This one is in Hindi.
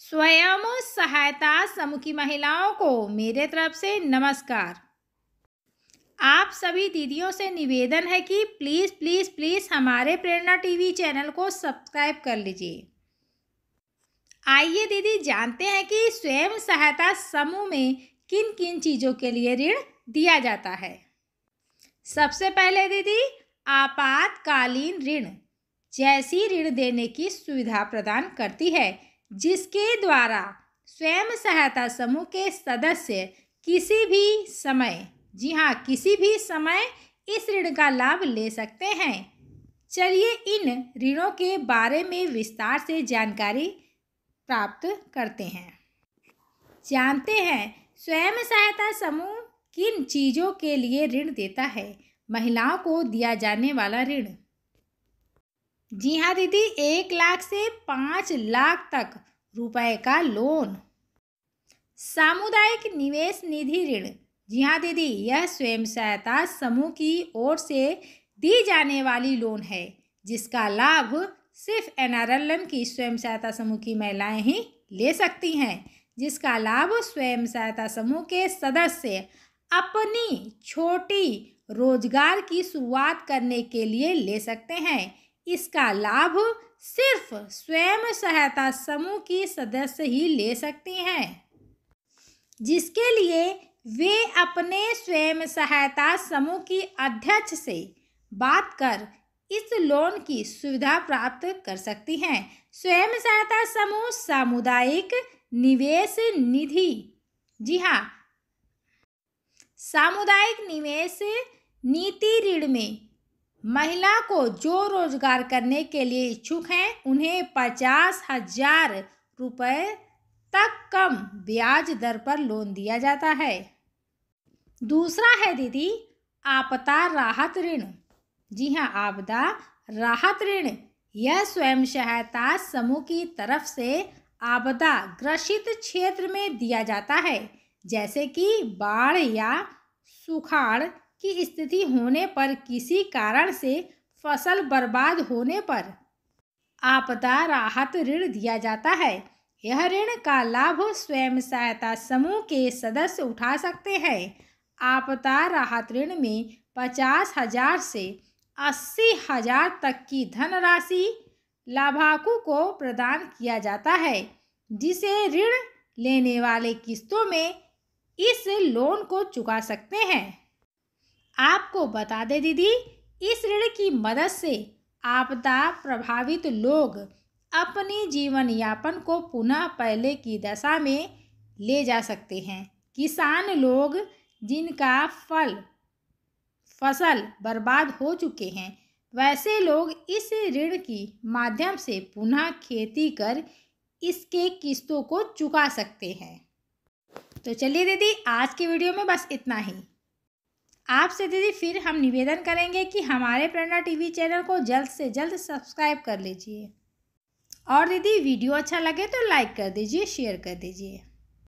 स्वयं सहायता समूह की महिलाओं को मेरे तरफ से नमस्कार आप सभी दीदियों से निवेदन है कि प्लीज़ प्लीज़ प्लीज़ हमारे प्रेरणा टीवी चैनल को सब्सक्राइब कर लीजिए आइए दीदी जानते हैं कि स्वयं सहायता समूह में किन किन चीज़ों के लिए ऋण दिया जाता है सबसे पहले दीदी आपातकालीन ऋण जैसी ऋण देने की सुविधा प्रदान करती है जिसके द्वारा स्वयं सहायता समूह के सदस्य किसी भी समय जी हाँ किसी भी समय इस ऋण का लाभ ले सकते हैं चलिए इन ऋणों के बारे में विस्तार से जानकारी प्राप्त करते हैं जानते हैं स्वयं सहायता समूह किन चीज़ों के लिए ऋण देता है महिलाओं को दिया जाने वाला ऋण जी हाँ दीदी एक लाख से पाँच लाख तक रुपए का लोन सामुदायिक निवेश निधि ऋण जी हाँ दीदी यह स्वयं सहायता समूह की ओर से दी जाने वाली लोन है जिसका लाभ सिर्फ एन की स्वयं सहायता समूह की महिलाएं ही ले सकती हैं जिसका लाभ स्वयं सहायता समूह के सदस्य अपनी छोटी रोजगार की शुरुआत करने के लिए ले सकते हैं इसका लाभ सिर्फ स्वयं सहायता समूह की सदस्य ही ले सकते हैं जिसके लिए वे अपने स्वयं सहायता समूह की अध्यक्ष से बात कर इस लोन की सुविधा प्राप्त कर सकती हैं स्वयं सहायता समूह सामुदायिक निवेश निधि जी हाँ सामुदायिक निवेश नीति ऋण में महिला को जो रोजगार करने के लिए इच्छुक हैं उन्हें पचास हजार रुपये तक कम ब्याज दर पर लोन दिया जाता है दूसरा है दीदी आपदा राहत ऋण जी हाँ आपदा राहत ऋण यह स्वयं सहायता समूह की तरफ से आपदा ग्रसित क्षेत्र में दिया जाता है जैसे कि बाढ़ या सुखाड़ की स्थिति होने पर किसी कारण से फसल बर्बाद होने पर आपदा राहत ऋण दिया जाता है यह ऋण का लाभ स्वयं सहायता समूह के सदस्य उठा सकते हैं आपदा राहत ऋण में पचास हजार से अस्सी हजार तक की धनराशि लाभाकु को प्रदान किया जाता है जिसे ऋण लेने वाले किस्तों में इस लोन को चुका सकते हैं आपको बता दे दीदी इस ऋण की मदद से आपदा प्रभावित लोग अपने जीवन यापन को पुनः पहले की दशा में ले जा सकते हैं किसान लोग जिनका फल फसल बर्बाद हो चुके हैं वैसे लोग इस ऋण की माध्यम से पुनः खेती कर इसके किस्तों को चुका सकते हैं तो चलिए दीदी आज के वीडियो में बस इतना ही आपसे दीदी फिर हम निवेदन करेंगे कि हमारे प्रेरणा टीवी चैनल को जल्द से जल्द सब्सक्राइब कर लीजिए और दीदी वीडियो अच्छा लगे तो लाइक कर दीजिए शेयर कर दीजिए